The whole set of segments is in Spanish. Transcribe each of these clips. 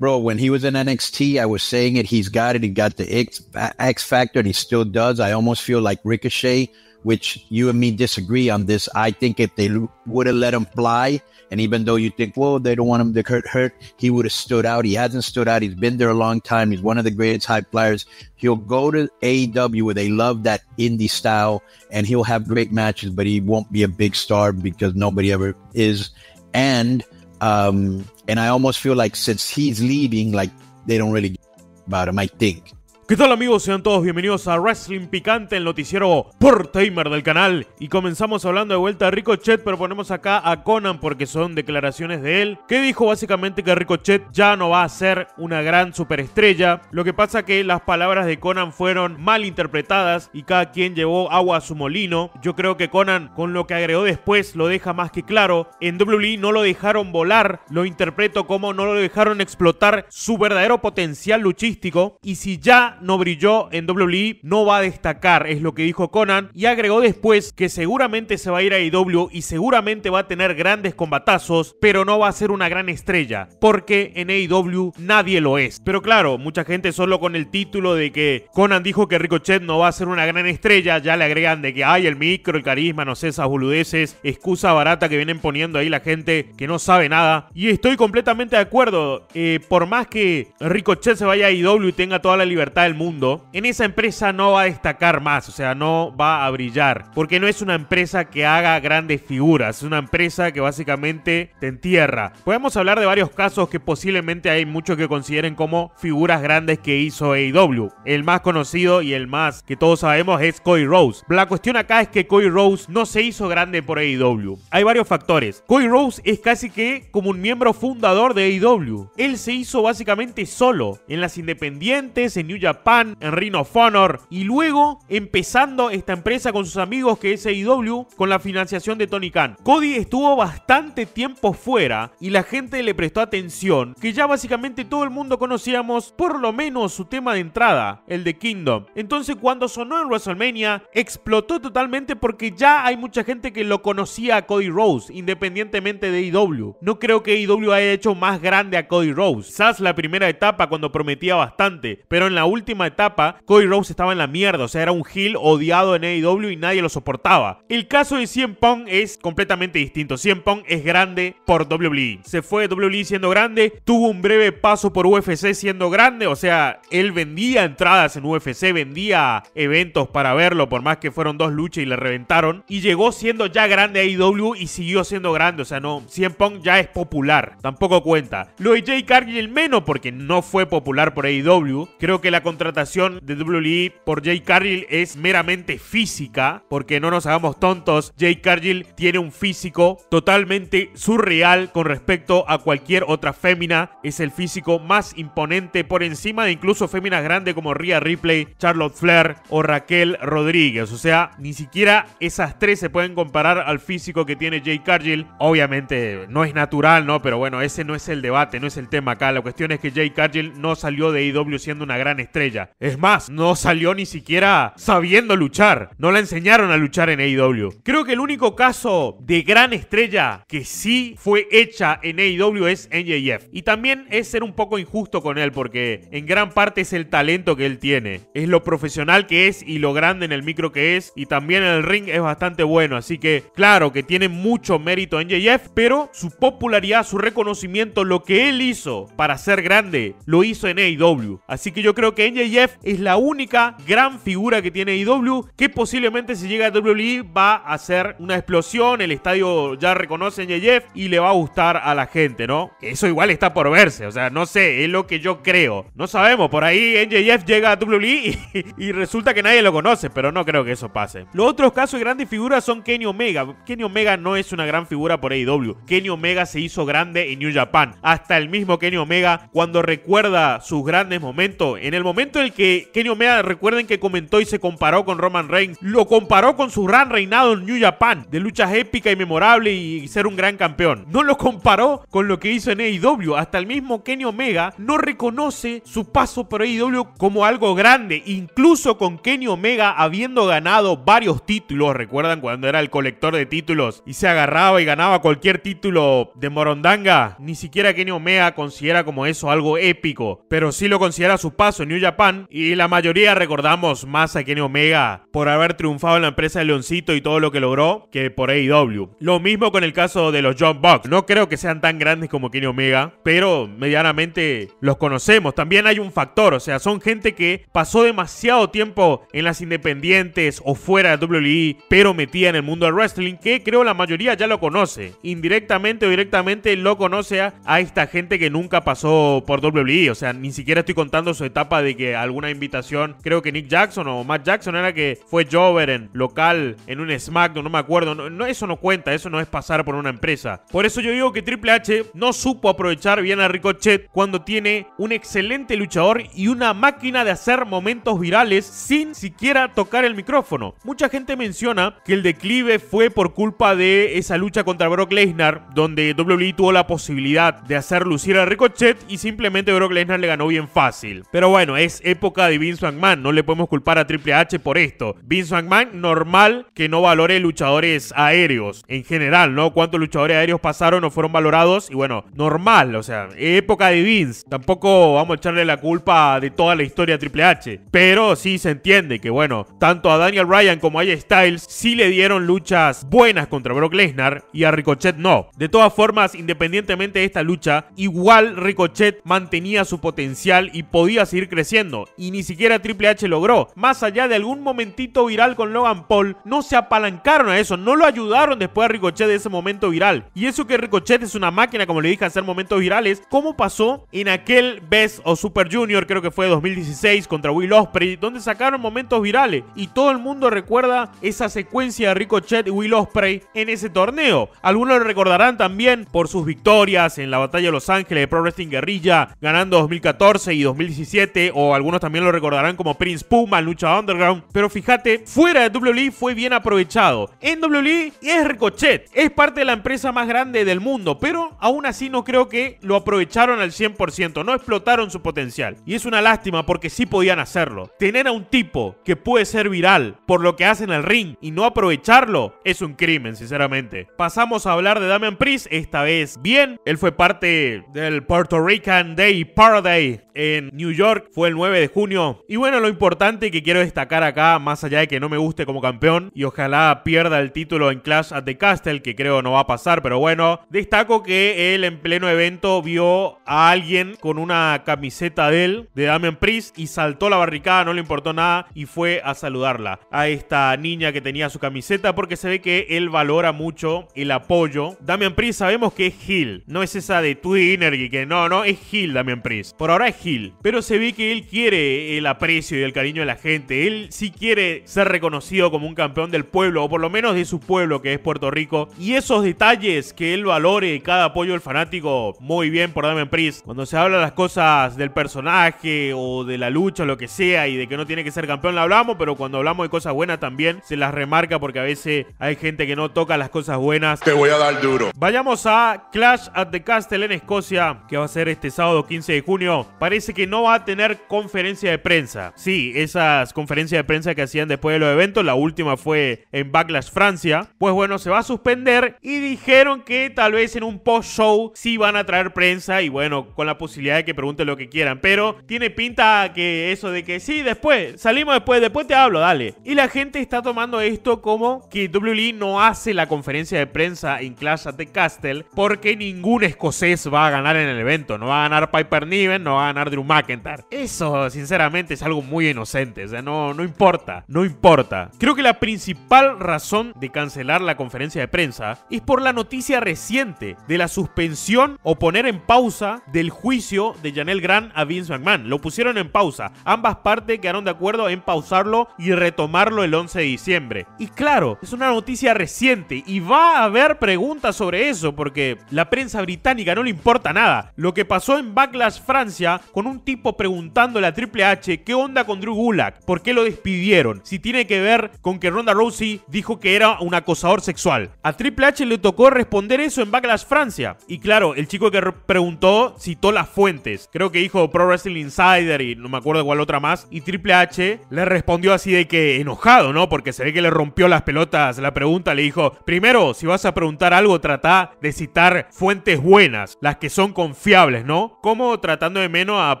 bro, when he was in NXT, I was saying it. He's got it. He got the X, X factor, and he still does. I almost feel like Ricochet, which you and me disagree on this. I think if they would have let him fly, and even though you think, well, they don't want him to hurt, hurt, he would have stood out. He hasn't stood out. He's been there a long time. He's one of the greatest high flyers. He'll go to AEW where they love that indie style, and he'll have great matches, but he won't be a big star because nobody ever is. And um, and I almost feel like since he's leaving, like they don't really about him. I think ¿Qué tal amigos? Sean todos bienvenidos a Wrestling Picante, el noticiero por Timer del canal. Y comenzamos hablando de vuelta a Ricochet, pero ponemos acá a Conan porque son declaraciones de él, que dijo básicamente que Ricochet ya no va a ser una gran superestrella. Lo que pasa que las palabras de Conan fueron mal interpretadas y cada quien llevó agua a su molino. Yo creo que Conan, con lo que agregó después, lo deja más que claro. En WWE no lo dejaron volar, lo interpreto como no lo dejaron explotar su verdadero potencial luchístico. Y si ya no brilló en WWE, no va a destacar, es lo que dijo Conan, y agregó después que seguramente se va a ir a AEW y seguramente va a tener grandes combatazos, pero no va a ser una gran estrella, porque en AEW nadie lo es. Pero claro, mucha gente solo con el título de que Conan dijo que Ricochet no va a ser una gran estrella, ya le agregan de que hay el micro, el carisma, no sé, esas boludeces, excusa barata que vienen poniendo ahí la gente que no sabe nada. Y estoy completamente de acuerdo, eh, por más que Ricochet se vaya a AEW y tenga toda la libertad mundo, en esa empresa no va a destacar más, o sea, no va a brillar, porque no es una empresa que haga grandes figuras, es una empresa que básicamente te entierra. Podemos hablar de varios casos que posiblemente hay muchos que consideren como figuras grandes que hizo AEW. El más conocido y el más que todos sabemos es Cody Rose. La cuestión acá es que Cody Rose no se hizo grande por AEW. Hay varios factores. Cody Rose es casi que como un miembro fundador de AEW. Él se hizo básicamente solo en las independientes, en New Japan Pan, en Ring of Honor, y luego empezando esta empresa con sus amigos que es AEW con la financiación de Tony Khan. Cody estuvo bastante tiempo fuera y la gente le prestó atención, que ya básicamente todo el mundo conocíamos por lo menos su tema de entrada, el de Kingdom. Entonces cuando sonó en WrestleMania, explotó totalmente porque ya hay mucha gente que lo conocía a Cody Rose, independientemente de AEW. No creo que AEW haya hecho más grande a Cody Rose. Quizás la primera etapa cuando prometía bastante, pero en la última última etapa, Cody Rose estaba en la mierda, o sea, era un heel odiado en AEW y nadie lo soportaba. El caso de CM Pong es completamente distinto. CM Pong es grande por WWE. Se fue de WWE siendo grande, tuvo un breve paso por UFC siendo grande, o sea, él vendía entradas en UFC, vendía eventos para verlo, por más que fueron dos luchas y le reventaron. Y llegó siendo ya grande a AEW y siguió siendo grande, o sea, no, CM Pong ya es popular, tampoco cuenta. Lo de Jay Cargill menos porque no fue popular por AEW. Creo que la contratación de WWE por Jay Cargill es meramente física, porque no nos hagamos tontos, Jay Cargill tiene un físico totalmente surreal con respecto a cualquier otra fémina, es el físico más imponente por encima de incluso féminas grandes como Rhea Ripley, Charlotte Flair o Raquel Rodríguez, o sea, ni siquiera esas tres se pueden comparar al físico que tiene Jay Cargill, obviamente no es natural, ¿no? Pero bueno, ese no es el debate, no es el tema acá, la cuestión es que Jay Cargill no salió de EW siendo una gran estrella, es más, no salió ni siquiera sabiendo luchar. No la enseñaron a luchar en AEW. Creo que el único caso de gran estrella que sí fue hecha en AEW es NJF. Y también es ser un poco injusto con él porque en gran parte es el talento que él tiene. Es lo profesional que es y lo grande en el micro que es. Y también en el ring es bastante bueno. Así que claro que tiene mucho mérito NJF, pero su popularidad, su reconocimiento, lo que él hizo para ser grande, lo hizo en AEW. Así que yo creo que NJF es la única gran figura que tiene IW que posiblemente si llega a WWE va a hacer una explosión, el estadio ya reconoce a NJF y le va a gustar a la gente, ¿no? Eso igual está por verse, o sea, no sé, es lo que yo creo. No sabemos, por ahí NJF llega a WWE y, resulta que nadie lo conoce, pero no creo que eso pase. Los otros casos de grandes figuras son Kenny Omega. Kenny Omega no es una gran figura por AEW. Kenny Omega se hizo grande en New Japan. Hasta el mismo Kenny Omega, cuando recuerda sus grandes momentos, en el momento momento en el que Kenny Omega, recuerden que comentó y se comparó con Roman Reigns, lo comparó con su gran reinado en New Japan, de luchas épicas y memorables y ser un gran campeón. No lo comparó con lo que hizo en AEW. Hasta el mismo Kenny Omega no reconoce su paso por AEW como algo grande, incluso con Kenny Omega habiendo ganado varios títulos. ¿Recuerdan cuando era el colector de títulos y se agarraba y ganaba cualquier título de Morondanga? Ni siquiera Kenny Omega considera como eso algo épico, pero sí lo considera su paso en New Japan y la mayoría recordamos más a Kenny Omega por haber triunfado en la empresa de Leoncito y todo lo que logró que por AEW. Lo mismo con el caso de los John Bucks. No creo que sean tan grandes como Kenny Omega, pero medianamente los conocemos. También hay un factor, o sea, son gente que pasó demasiado tiempo en las independientes o fuera de WWE, pero metía en el mundo del wrestling, que creo la mayoría ya lo conoce. Indirectamente o directamente lo conoce a, a esta gente que nunca pasó por WWE. O sea, ni siquiera estoy contando su etapa de alguna invitación, creo que Nick Jackson o Matt Jackson era que fue Jover en local, en un SmackDown, no me acuerdo. No, eso no cuenta, eso no es pasar por una empresa. Por eso yo digo que Triple H no supo aprovechar bien a Ricochet cuando tiene un excelente luchador y una máquina de hacer momentos virales sin siquiera tocar el micrófono. Mucha gente menciona que el declive fue por culpa de esa lucha contra Brock Lesnar, donde WWE tuvo la posibilidad de hacer lucir a Ricochet y simplemente Brock Lesnar le ganó bien fácil. Pero bueno, es época de Vince McMahon. No le podemos culpar a Triple H por esto. Vince McMahon, normal que no valore luchadores aéreos en general, ¿no? Cuántos luchadores aéreos pasaron o fueron valorados. Y bueno, normal, o sea, época de Vince. Tampoco vamos a echarle la culpa de toda la historia a Triple H. Pero sí se entiende que, bueno, tanto a Daniel Ryan como a Styles sí le dieron luchas buenas contra Brock Lesnar y a Ricochet no. De todas formas, independientemente de esta lucha, igual Ricochet mantenía su potencial y podía seguir creciendo y ni siquiera Triple H logró. Más allá de algún momentito viral con Logan Paul, no se apalancaron a eso, no lo ayudaron después de Ricochet de ese momento viral. Y eso que Ricochet es una máquina, como le dije, hacer momentos virales, como pasó en aquel Best o Super Junior, creo que fue 2016, contra Will Osprey, donde sacaron momentos virales. Y todo el mundo recuerda esa secuencia de Ricochet y Will Osprey en ese torneo. Algunos lo recordarán también por sus victorias en la batalla de Los Ángeles de Pro Wrestling Guerrilla, ganando 2014 y 2017 o algunos también lo recordarán como Prince Puma, Lucha Underground. Pero fíjate, fuera de WWE fue bien aprovechado. En WWE es Ricochet, es parte de la empresa más grande del mundo, pero aún así no creo que lo aprovecharon al 100%, no explotaron su potencial. Y es una lástima porque sí podían hacerlo. Tener a un tipo que puede ser viral por lo que hace en el ring y no aprovecharlo es un crimen, sinceramente. Pasamos a hablar de Damian Priest, esta vez bien. Él fue parte del Puerto Rican Day Parade en New York. Fue 9 de junio. Y bueno, lo importante que quiero destacar acá, más allá de que no me guste como campeón, y ojalá pierda el título en Clash at the Castle, que creo no va a pasar, pero bueno, destaco que él en pleno evento vio a alguien con una camiseta de él, de Damian Priest, y saltó la barricada, no le importó nada, y fue a saludarla a esta niña que tenía su camiseta, porque se ve que él valora mucho el apoyo. Damian Priest sabemos que es Hill, no es esa de Twin Energy, que no, no, es Hill Damian Priest. Por ahora es Hill, pero se ve que él quiere el aprecio y el cariño de la gente. Él sí quiere ser reconocido como un campeón del pueblo, o por lo menos de su pueblo, que es Puerto Rico. Y esos detalles que él valore cada apoyo del fanático, muy bien por Damian Priest. Cuando se habla las cosas del personaje o de la lucha, o lo que sea, y de que no tiene que ser campeón, la hablamos, pero cuando hablamos de cosas buenas también se las remarca porque a veces hay gente que no toca las cosas buenas. Te voy a dar duro. Vayamos a Clash at the Castle en Escocia, que va a ser este sábado 15 de junio. Parece que no va a tener conferencia de prensa. Sí, esas conferencias de prensa que hacían después de los eventos, la última fue en Backlash Francia. Pues bueno, se va a suspender y dijeron que tal vez en un post-show sí van a traer prensa y bueno, con la posibilidad de que pregunten lo que quieran. Pero tiene pinta que eso de que sí, después, salimos después, después te hablo, dale. Y la gente está tomando esto como que WWE no hace la conferencia de prensa en Clash at the Castle porque ningún escocés va a ganar en el evento. No va a ganar Piper Niven, no va a ganar Drew McIntyre. Es sinceramente, es algo muy inocente. O sea, no, no importa, no importa. Creo que la principal razón de cancelar la conferencia de prensa es por la noticia reciente de la suspensión o poner en pausa del juicio de Janel Grant a Vince McMahon. Lo pusieron en pausa. Ambas partes quedaron de acuerdo en pausarlo y retomarlo el 11 de diciembre. Y claro, es una noticia reciente y va a haber preguntas sobre eso porque la prensa británica no le importa nada. Lo que pasó en Backlash Francia con un tipo preguntando la Triple H qué onda con Drew Gulak, por qué lo despidieron, si tiene que ver con que Ronda Rousey dijo que era un acosador sexual. A Triple H le tocó responder eso en Backlash Francia. Y claro, el chico que preguntó citó las fuentes. Creo que dijo Pro Wrestling Insider y no me acuerdo cuál otra más. Y Triple H le respondió así de que enojado, ¿no? Porque se ve que le rompió las pelotas la pregunta. Le dijo, primero, si vas a preguntar algo, trata de citar fuentes buenas, las que son confiables, ¿no? Como tratando de menos a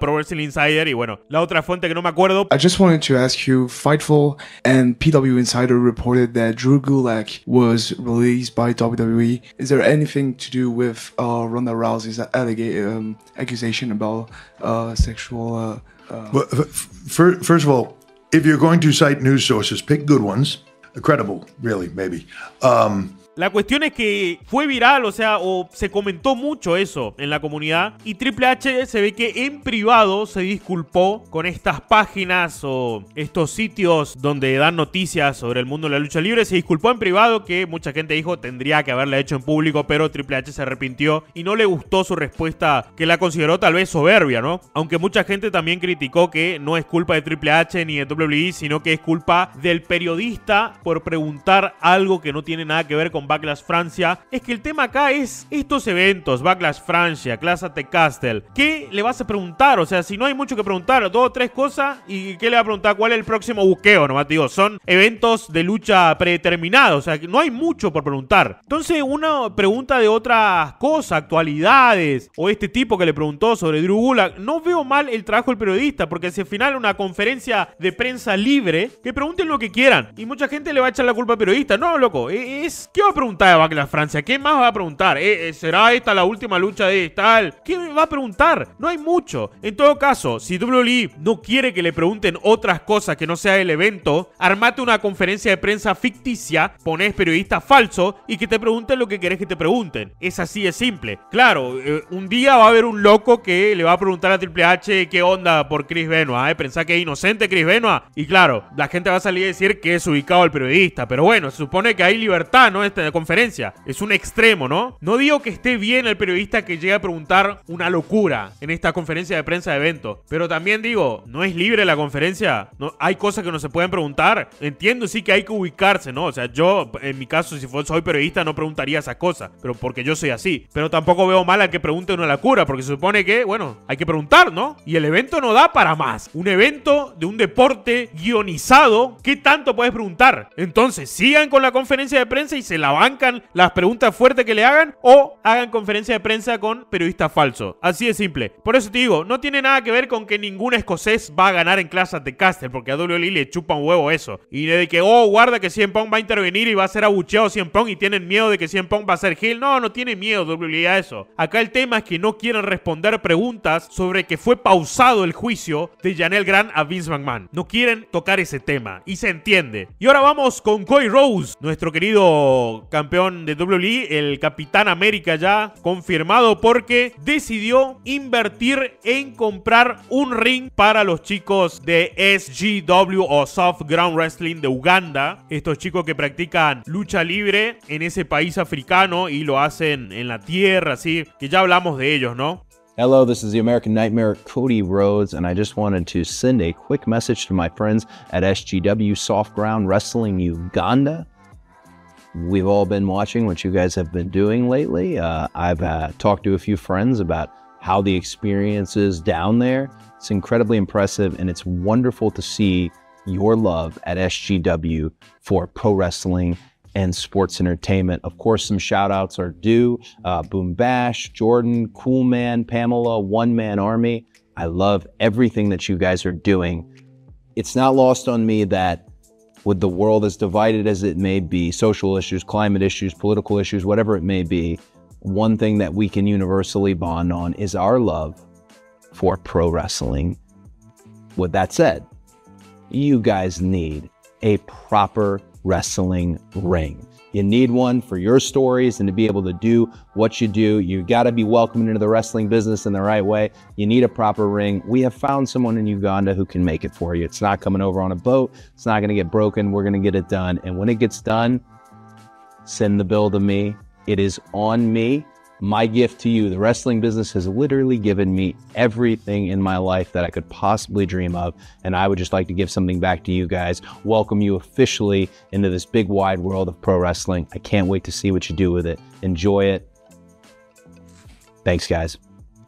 Pro Wrestling Insider y bueno, la otra fuente que no me acuerdo. I just wanted to ask you, Fightful and PW Insider reported that Drew Gulak was released by WWE. Is there anything to do with uh, Ronda Rousey's um, accusation about uh, sexual? Uh, uh well, first of all, if you're going to cite news sources, pick good ones, credible, really, maybe. Um, La cuestión es que fue viral, o sea, o se comentó mucho eso en la comunidad. Y Triple H se ve que en privado se disculpó con estas páginas o estos sitios donde dan noticias sobre el mundo de la lucha libre. Se disculpó en privado que mucha gente dijo tendría que haberla hecho en público, pero Triple H se arrepintió y no le gustó su respuesta que la consideró tal vez soberbia, ¿no? Aunque mucha gente también criticó que no es culpa de Triple H ni de WWE, sino que es culpa del periodista por preguntar algo que no tiene nada que ver con Backlash Francia, es que el tema acá es estos eventos, Backlash Francia, Clash at the Castle. ¿Qué le vas a preguntar? O sea, si no hay mucho que preguntar, dos o tres cosas, ¿y qué le va a preguntar? ¿Cuál es el próximo buqueo? no más digo, son eventos de lucha predeterminados, o sea, no hay mucho por preguntar. Entonces, una pregunta de otras cosas, actualidades, o este tipo que le preguntó sobre Drew Gulag. no veo mal el trabajo del periodista, porque si al final una conferencia de prensa libre, que pregunten lo que quieran, y mucha gente le va a echar la culpa al periodista. No, loco, e-, es... que va preguntar de Bacla Francia? ¿Qué más va a preguntar? Eh, eh, ¿Será esta la última lucha de tal? ¿Qué va a preguntar? No hay mucho. En todo caso, si WWE no quiere que le pregunten otras cosas que no sea el evento, armate una conferencia de prensa ficticia, ponés periodista falso y que te pregunten lo que querés que te pregunten. Es así de simple. Claro, eh, un día va a haber un loco que le va a preguntar a Triple H qué onda por Chris Benoit. ¿eh? Pensá que es inocente Chris Benoit. Y claro, la gente va a salir a decir que es ubicado el periodista. Pero bueno, se supone que hay libertad, ¿no? Este, la conferencia. Es un extremo, ¿no? No digo que esté bien el periodista que llegue a preguntar una locura en esta conferencia de prensa de evento, pero también digo, no es libre la conferencia, no, hay cosas que no se pueden preguntar. Entiendo sí que hay que ubicarse, ¿no? O sea, yo en mi caso, si soy periodista, no preguntaría esas cosas, pero porque yo soy así. Pero tampoco veo mal al que pregunte una locura, porque se supone que, bueno, hay que preguntar, ¿no? Y el evento no da para más. Un evento de un deporte guionizado, ¿qué tanto puedes preguntar? Entonces, sigan con la conferencia de prensa y se la bancan las preguntas fuertes que le hagan o hagan conferencia de prensa con periodistas falsos. Así de simple. Por eso te digo, no tiene nada que ver con que ningún escocés va a ganar en clases de caster porque a WLE le chupa un huevo eso. Y de que, oh, guarda que Cien Pong va a intervenir y va a ser abucheado Cien Pong. y tienen miedo de que Cien Pong va a ser Hill. No, no tiene miedo WLE a eso. Acá el tema es que no quieren responder preguntas sobre que fue pausado el juicio de Janelle Grant a Vince McMahon. No quieren tocar ese tema. Y se entiende. Y ahora vamos con Coy Rose, nuestro querido campeón de WWE, el Capitán América ya confirmado porque decidió invertir en comprar un ring para los chicos de SGW o Soft Ground Wrestling de Uganda. Estos chicos que practican lucha libre en ese país africano y lo hacen en la tierra, así que ya hablamos de ellos, ¿no? Hello, this is the American Nightmare, Cody Rhodes, and I just wanted to send a quick message to my friends at SGW Soft Ground Wrestling Uganda. we've all been watching, what you guys have been doing lately. Uh, I've uh, talked to a few friends about how the experience is down there. It's incredibly impressive, and it's wonderful to see your love at SGW for pro wrestling and sports entertainment. Of course, some shout outs are due uh, Boom Bash, Jordan, Cool Man, Pamela, One Man Army. I love everything that you guys are doing. It's not lost on me that with the world as divided as it may be, social issues, climate issues, political issues, whatever it may be, one thing that we can universally bond on is our love for pro wrestling. With that said, you guys need a proper wrestling ring. You need one for your stories and to be able to do what you do. You got to be welcomed into the wrestling business in the right way. You need a proper ring. We have found someone in Uganda who can make it for you. It's not coming over on a boat. It's not going to get broken. We're going to get it done. And when it gets done, send the bill to me. It is on me my gift to you. The wrestling business has literally given me everything in my life that I could possibly dream of. And I would just like to give something back to you guys, welcome you officially into this big wide world of pro wrestling. I can't wait to see what you do with it. Enjoy it. Thanks, guys.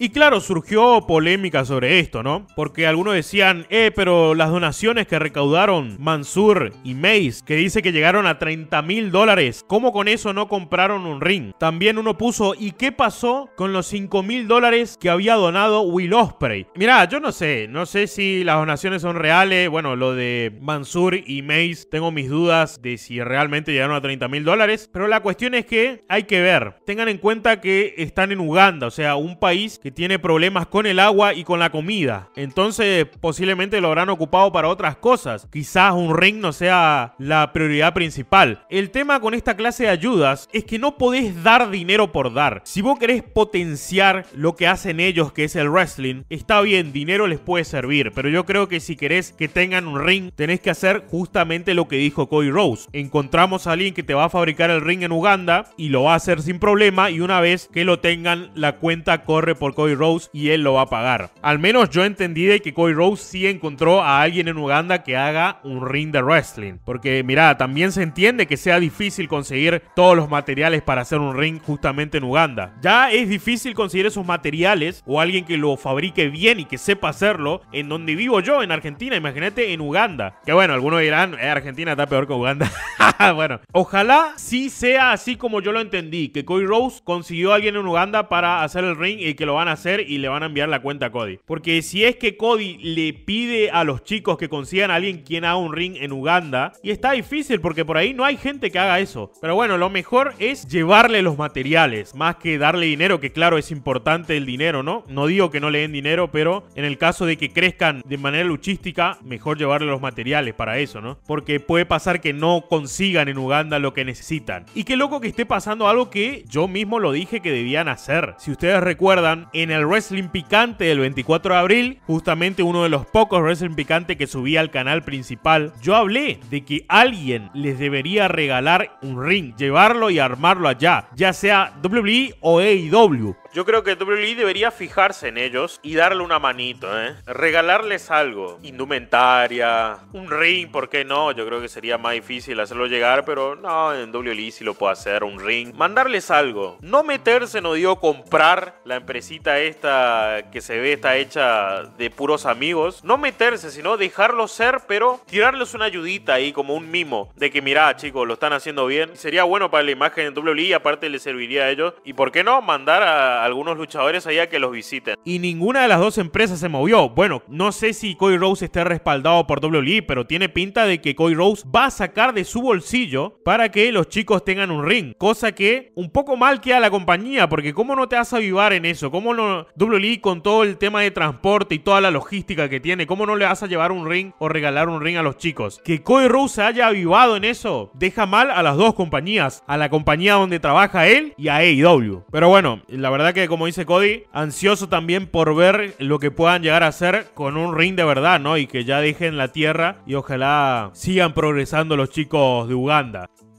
Y claro, surgió polémica sobre esto, ¿no? Porque algunos decían, eh, pero las donaciones que recaudaron Mansur y Mace, que dice que llegaron a 30 mil dólares, ¿cómo con eso no compraron un ring? También uno puso, ¿y qué pasó con los 5 mil dólares que había donado Will Osprey? Mirá, yo no sé, no sé si las donaciones son reales, bueno, lo de Mansur y Mace, tengo mis dudas de si realmente llegaron a 30 mil dólares, pero la cuestión es que hay que ver, tengan en cuenta que están en Uganda, o sea, un país que tiene problemas con el agua y con la comida. Entonces posiblemente lo habrán ocupado para otras cosas. Quizás un ring no sea la prioridad principal. El tema con esta clase de ayudas es que no podés dar dinero por dar. Si vos querés potenciar lo que hacen ellos, que es el wrestling, está bien, dinero les puede servir. Pero yo creo que si querés que tengan un ring, tenés que hacer justamente lo que dijo Cody Rose. Encontramos a alguien que te va a fabricar el ring en Uganda y lo va a hacer sin problema y una vez que lo tengan, la cuenta corre por Cody Rose y él lo va a pagar. Al menos yo entendí de que coy Rose sí encontró a alguien en Uganda que haga un ring de wrestling. Porque mira, también se entiende que sea difícil conseguir todos los materiales para hacer un ring justamente en Uganda. Ya es difícil conseguir esos materiales o alguien que lo fabrique bien y que sepa hacerlo en donde vivo yo, en Argentina, imagínate en Uganda. Que bueno, algunos dirán, eh, Argentina está peor que Uganda. bueno, ojalá sí sea así como yo lo entendí, que coy Rose consiguió a alguien en Uganda para hacer el ring y que lo van a hacer y le van a enviar la cuenta a Cody. Porque si es que Cody le pide a los chicos que consigan a alguien quien haga un ring en Uganda, y está difícil porque por ahí no hay gente que haga eso. Pero bueno, lo mejor es llevarle los materiales, más que darle dinero, que claro es importante el dinero, ¿no? No digo que no le den dinero, pero en el caso de que crezcan de manera luchística, mejor llevarle los materiales para eso, ¿no? Porque puede pasar que no consigan en Uganda lo que necesitan. Y qué loco que esté pasando algo que yo mismo lo dije que debían hacer. Si ustedes recuerdan, en el Wrestling Picante del 24 de abril, justamente uno de los pocos Wrestling Picante que subí al canal principal, yo hablé de que alguien les debería regalar un ring, llevarlo y armarlo allá, ya sea WWE o AEW. Yo creo que WWE debería fijarse en ellos y darle una manito, ¿eh? Regalarles algo. Indumentaria, un ring, ¿por qué no? Yo creo que sería más difícil hacerlo llegar, pero no, en WWE sí lo puedo hacer, un ring. Mandarles algo. No meterse, no digo comprar la empresita esta que se ve está hecha de puros amigos. No meterse, sino dejarlo ser, pero tirarles una ayudita ahí, como un mimo, de que mirá, chicos, lo están haciendo bien. Sería bueno para la imagen de Y aparte le serviría a ellos. Y por qué no mandar a algunos luchadores allá que los visiten. Y ninguna de las dos empresas se movió. Bueno, no sé si Cody Rose esté respaldado por WWE, pero tiene pinta de que Cody Rose va a sacar de su bolsillo para que los chicos tengan un ring. Cosa que un poco mal queda la compañía, porque ¿cómo no te vas a avivar en eso? ¿Cómo no WWE con todo el tema de transporte y toda la logística que tiene? ¿Cómo no le vas a llevar un ring o regalar un ring a los chicos? Que Cody Rose se haya avivado en eso deja mal a las dos compañías, a la compañía donde trabaja él y a AEW. Pero bueno, la verdad que, como dice Cody, ansioso también por ver lo que puedan llegar a hacer con un ring de verdad, ¿no? Y que ya dejen la tierra y ojalá sigan progresando los chicos de Uganda.